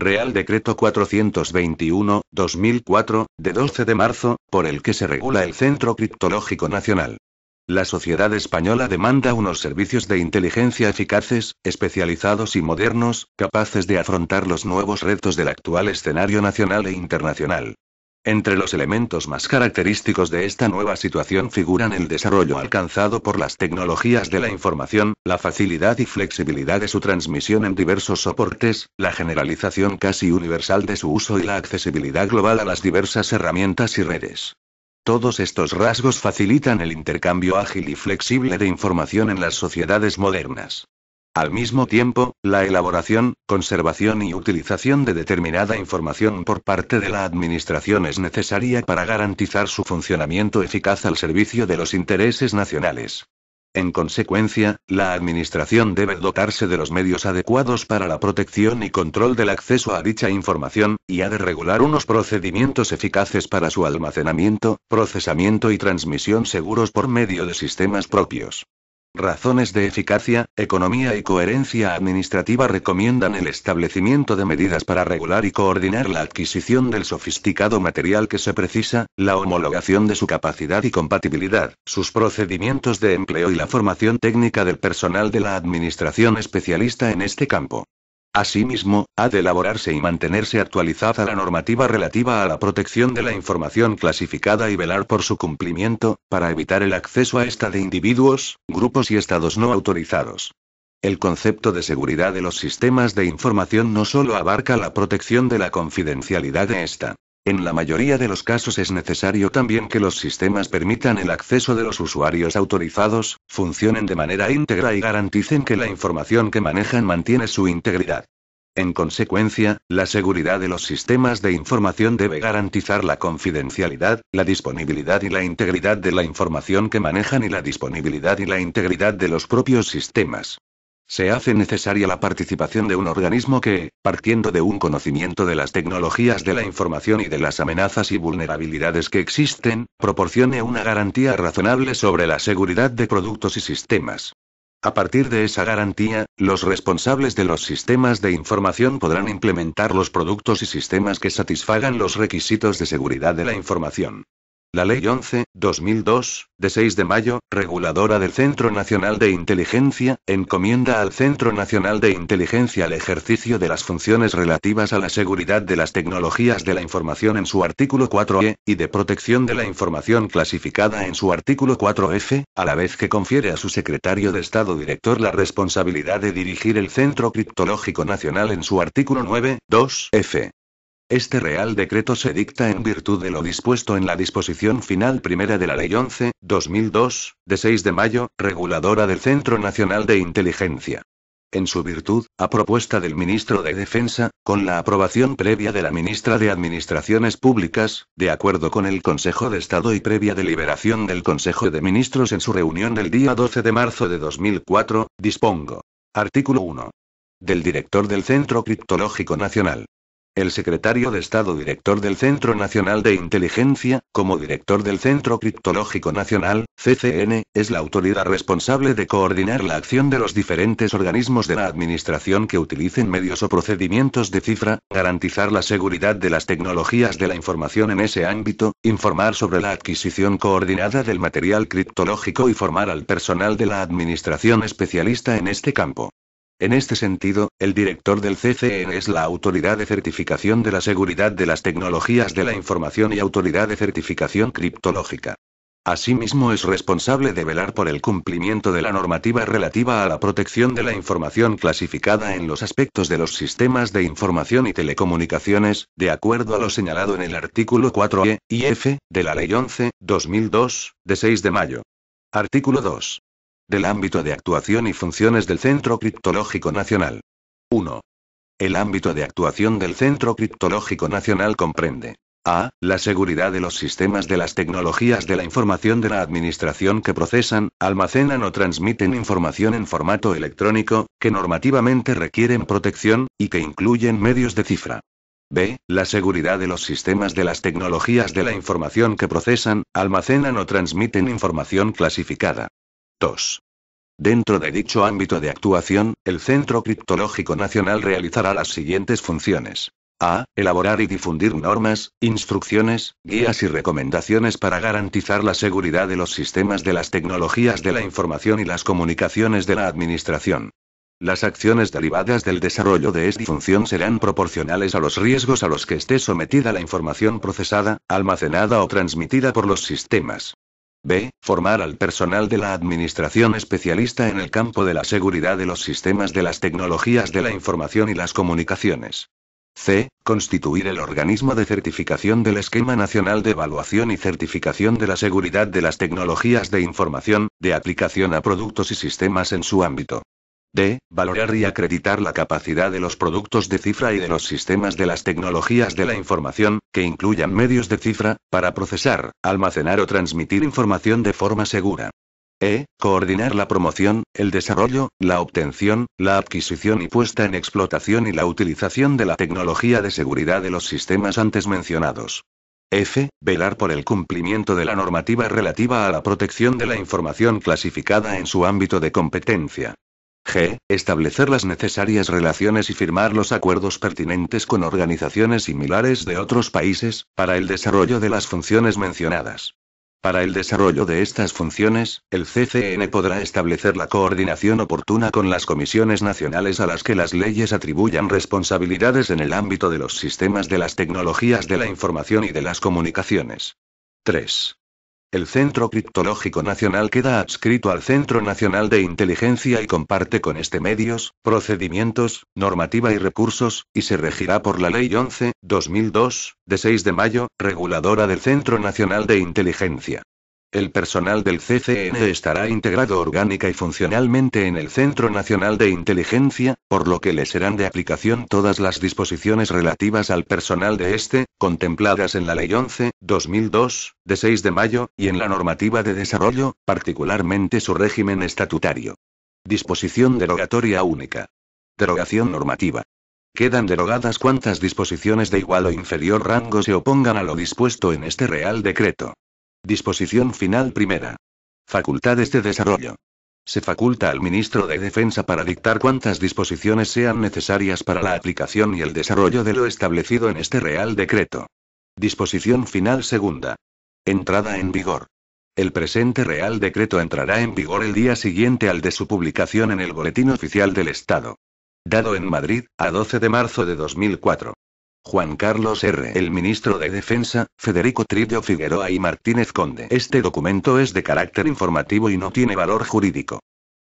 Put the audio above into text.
Real Decreto 421-2004, de 12 de marzo, por el que se regula el Centro Criptológico Nacional. La sociedad española demanda unos servicios de inteligencia eficaces, especializados y modernos, capaces de afrontar los nuevos retos del actual escenario nacional e internacional. Entre los elementos más característicos de esta nueva situación figuran el desarrollo alcanzado por las tecnologías de la información, la facilidad y flexibilidad de su transmisión en diversos soportes, la generalización casi universal de su uso y la accesibilidad global a las diversas herramientas y redes. Todos estos rasgos facilitan el intercambio ágil y flexible de información en las sociedades modernas. Al mismo tiempo, la elaboración, conservación y utilización de determinada información por parte de la Administración es necesaria para garantizar su funcionamiento eficaz al servicio de los intereses nacionales. En consecuencia, la Administración debe dotarse de los medios adecuados para la protección y control del acceso a dicha información, y ha de regular unos procedimientos eficaces para su almacenamiento, procesamiento y transmisión seguros por medio de sistemas propios. Razones de eficacia, economía y coherencia administrativa recomiendan el establecimiento de medidas para regular y coordinar la adquisición del sofisticado material que se precisa, la homologación de su capacidad y compatibilidad, sus procedimientos de empleo y la formación técnica del personal de la administración especialista en este campo. Asimismo, ha de elaborarse y mantenerse actualizada la normativa relativa a la protección de la información clasificada y velar por su cumplimiento, para evitar el acceso a esta de individuos, grupos y estados no autorizados. El concepto de seguridad de los sistemas de información no solo abarca la protección de la confidencialidad de esta, en la mayoría de los casos es necesario también que los sistemas permitan el acceso de los usuarios autorizados, funcionen de manera íntegra y garanticen que la información que manejan mantiene su integridad. En consecuencia, la seguridad de los sistemas de información debe garantizar la confidencialidad, la disponibilidad y la integridad de la información que manejan y la disponibilidad y la integridad de los propios sistemas. Se hace necesaria la participación de un organismo que, partiendo de un conocimiento de las tecnologías de la información y de las amenazas y vulnerabilidades que existen, proporcione una garantía razonable sobre la seguridad de productos y sistemas. A partir de esa garantía, los responsables de los sistemas de información podrán implementar los productos y sistemas que satisfagan los requisitos de seguridad de la información. La Ley 11, 2002, de 6 de mayo, reguladora del Centro Nacional de Inteligencia, encomienda al Centro Nacional de Inteligencia el ejercicio de las funciones relativas a la seguridad de las tecnologías de la información en su artículo 4E, y de protección de la información clasificada en su artículo 4F, a la vez que confiere a su secretario de Estado director la responsabilidad de dirigir el Centro Criptológico Nacional en su artículo 9, 2F. Este Real Decreto se dicta en virtud de lo dispuesto en la disposición final primera de la Ley 11, 2002, de 6 de mayo, reguladora del Centro Nacional de Inteligencia. En su virtud, a propuesta del ministro de Defensa, con la aprobación previa de la ministra de Administraciones Públicas, de acuerdo con el Consejo de Estado y previa deliberación del Consejo de Ministros en su reunión del día 12 de marzo de 2004, dispongo. Artículo 1. Del director del Centro Criptológico Nacional. El secretario de Estado director del Centro Nacional de Inteligencia, como director del Centro Criptológico Nacional, CCN, es la autoridad responsable de coordinar la acción de los diferentes organismos de la Administración que utilicen medios o procedimientos de cifra, garantizar la seguridad de las tecnologías de la información en ese ámbito, informar sobre la adquisición coordinada del material criptológico y formar al personal de la Administración especialista en este campo. En este sentido, el director del CCN es la Autoridad de Certificación de la Seguridad de las Tecnologías de la Información y Autoridad de Certificación Criptológica. Asimismo es responsable de velar por el cumplimiento de la normativa relativa a la protección de la información clasificada en los aspectos de los sistemas de información y telecomunicaciones, de acuerdo a lo señalado en el artículo 4e y f de la Ley 11-2002, de 6 de mayo. Artículo 2 del ámbito de actuación y funciones del Centro Criptológico Nacional. 1. El ámbito de actuación del Centro Criptológico Nacional comprende a. La seguridad de los sistemas de las tecnologías de la información de la Administración que procesan, almacenan o transmiten información en formato electrónico, que normativamente requieren protección, y que incluyen medios de cifra. B. La seguridad de los sistemas de las tecnologías de la información que procesan, almacenan o transmiten información clasificada. 2. Dentro de dicho ámbito de actuación, el Centro Criptológico Nacional realizará las siguientes funciones. A. Elaborar y difundir normas, instrucciones, guías y recomendaciones para garantizar la seguridad de los sistemas de las tecnologías de la información y las comunicaciones de la Administración. Las acciones derivadas del desarrollo de esta función serán proporcionales a los riesgos a los que esté sometida la información procesada, almacenada o transmitida por los sistemas. B. Formar al personal de la Administración especialista en el campo de la seguridad de los sistemas de las tecnologías de la información y las comunicaciones. C. Constituir el organismo de certificación del Esquema Nacional de Evaluación y Certificación de la Seguridad de las Tecnologías de Información, de aplicación a productos y sistemas en su ámbito. D. Valorar y acreditar la capacidad de los productos de cifra y de los sistemas de las tecnologías de la información, que incluyan medios de cifra, para procesar, almacenar o transmitir información de forma segura. E. Coordinar la promoción, el desarrollo, la obtención, la adquisición y puesta en explotación y la utilización de la tecnología de seguridad de los sistemas antes mencionados. F. Velar por el cumplimiento de la normativa relativa a la protección de la información clasificada en su ámbito de competencia g. Establecer las necesarias relaciones y firmar los acuerdos pertinentes con organizaciones similares de otros países, para el desarrollo de las funciones mencionadas. Para el desarrollo de estas funciones, el CCN podrá establecer la coordinación oportuna con las comisiones nacionales a las que las leyes atribuyan responsabilidades en el ámbito de los sistemas de las tecnologías de la información y de las comunicaciones. 3. El Centro Criptológico Nacional queda adscrito al Centro Nacional de Inteligencia y comparte con este medios, procedimientos, normativa y recursos, y se regirá por la Ley 11, 2002, de 6 de mayo, reguladora del Centro Nacional de Inteligencia. El personal del CCN estará integrado orgánica y funcionalmente en el Centro Nacional de Inteligencia, por lo que le serán de aplicación todas las disposiciones relativas al personal de este, contempladas en la Ley 11, 2002, de 6 de mayo, y en la normativa de desarrollo, particularmente su régimen estatutario. Disposición derogatoria única. Derogación normativa. Quedan derogadas cuantas disposiciones de igual o inferior rango se opongan a lo dispuesto en este Real Decreto. Disposición final primera. Facultades de desarrollo. Se faculta al ministro de Defensa para dictar cuantas disposiciones sean necesarias para la aplicación y el desarrollo de lo establecido en este Real Decreto. Disposición final segunda. Entrada en vigor. El presente Real Decreto entrará en vigor el día siguiente al de su publicación en el Boletín Oficial del Estado. Dado en Madrid, a 12 de marzo de 2004. Juan Carlos R. El ministro de Defensa, Federico Trillo Figueroa y Martínez Conde. Este documento es de carácter informativo y no tiene valor jurídico.